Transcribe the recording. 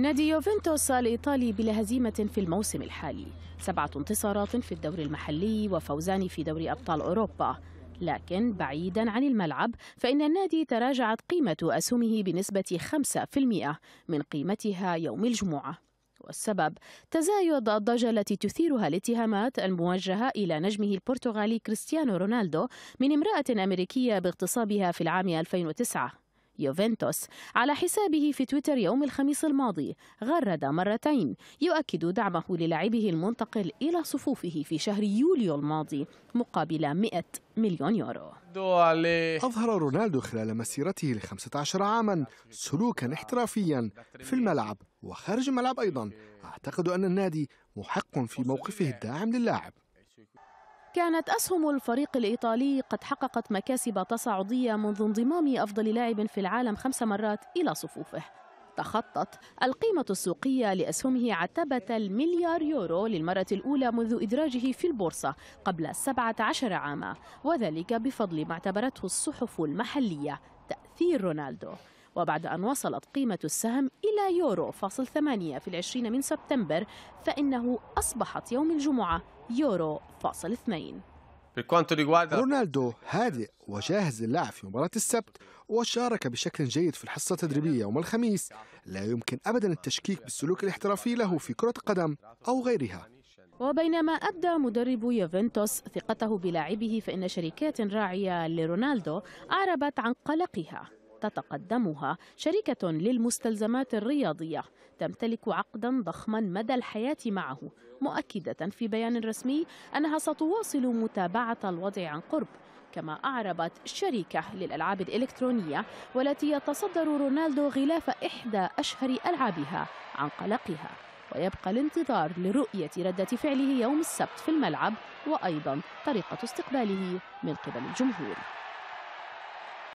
نادي يوفنتوس الإيطالي بلا هزيمة في الموسم الحالي سبعة انتصارات في الدوري المحلي وفوزان في دوري أبطال أوروبا لكن بعيدا عن الملعب فإن النادي تراجعت قيمة أسهمه بنسبة 5% من قيمتها يوم الجمعة والسبب تزايد الضجة التي تثيرها الاتهامات الموجهة إلى نجمه البرتغالي كريستيانو رونالدو من امرأة أمريكية باغتصابها في العام 2009 يوفنتوس على حسابه في تويتر يوم الخميس الماضي غرد مرتين يؤكد دعمه للاعبه المنتقل إلى صفوفه في شهر يوليو الماضي مقابل 100 مليون يورو أظهر رونالدو خلال مسيرته ل 15 عاما سلوكا احترافيا في الملعب وخارج الملعب أيضا أعتقد أن النادي محق في موقفه الداعم للاعب كانت أسهم الفريق الإيطالي قد حققت مكاسب تصاعدية منذ انضمام أفضل لاعب في العالم خمس مرات إلى صفوفه تخطت القيمة السوقية لأسهمه عتبة المليار يورو للمرة الأولى منذ إدراجه في البورصة قبل 17 عاما وذلك بفضل ما اعتبرته الصحف المحلية تأثير رونالدو وبعد أن وصلت قيمة السهم إلى يورو فاصل ثمانية في العشرين من سبتمبر فإنه أصبحت يوم الجمعة يورو فاصل اثنين رونالدو هادئ وجاهز للعب في مباراة السبت وشارك بشكل جيد في الحصة التدريبية يوم الخميس لا يمكن أبدا التشكيك بالسلوك الاحترافي له في كرة القدم أو غيرها وبينما أبدى مدرب يوفنتوس ثقته بلاعبه فإن شركات راعية لرونالدو أعربت عن قلقها تتقدمها شركة للمستلزمات الرياضية تمتلك عقدا ضخما مدى الحياة معه مؤكدة في بيان رسمي أنها ستواصل متابعة الوضع عن قرب كما أعربت شركة للألعاب الإلكترونية والتي يتصدر رونالدو غلاف إحدى أشهر ألعابها عن قلقها ويبقى الانتظار لرؤية ردة فعله يوم السبت في الملعب وأيضا طريقة استقباله من قبل الجمهور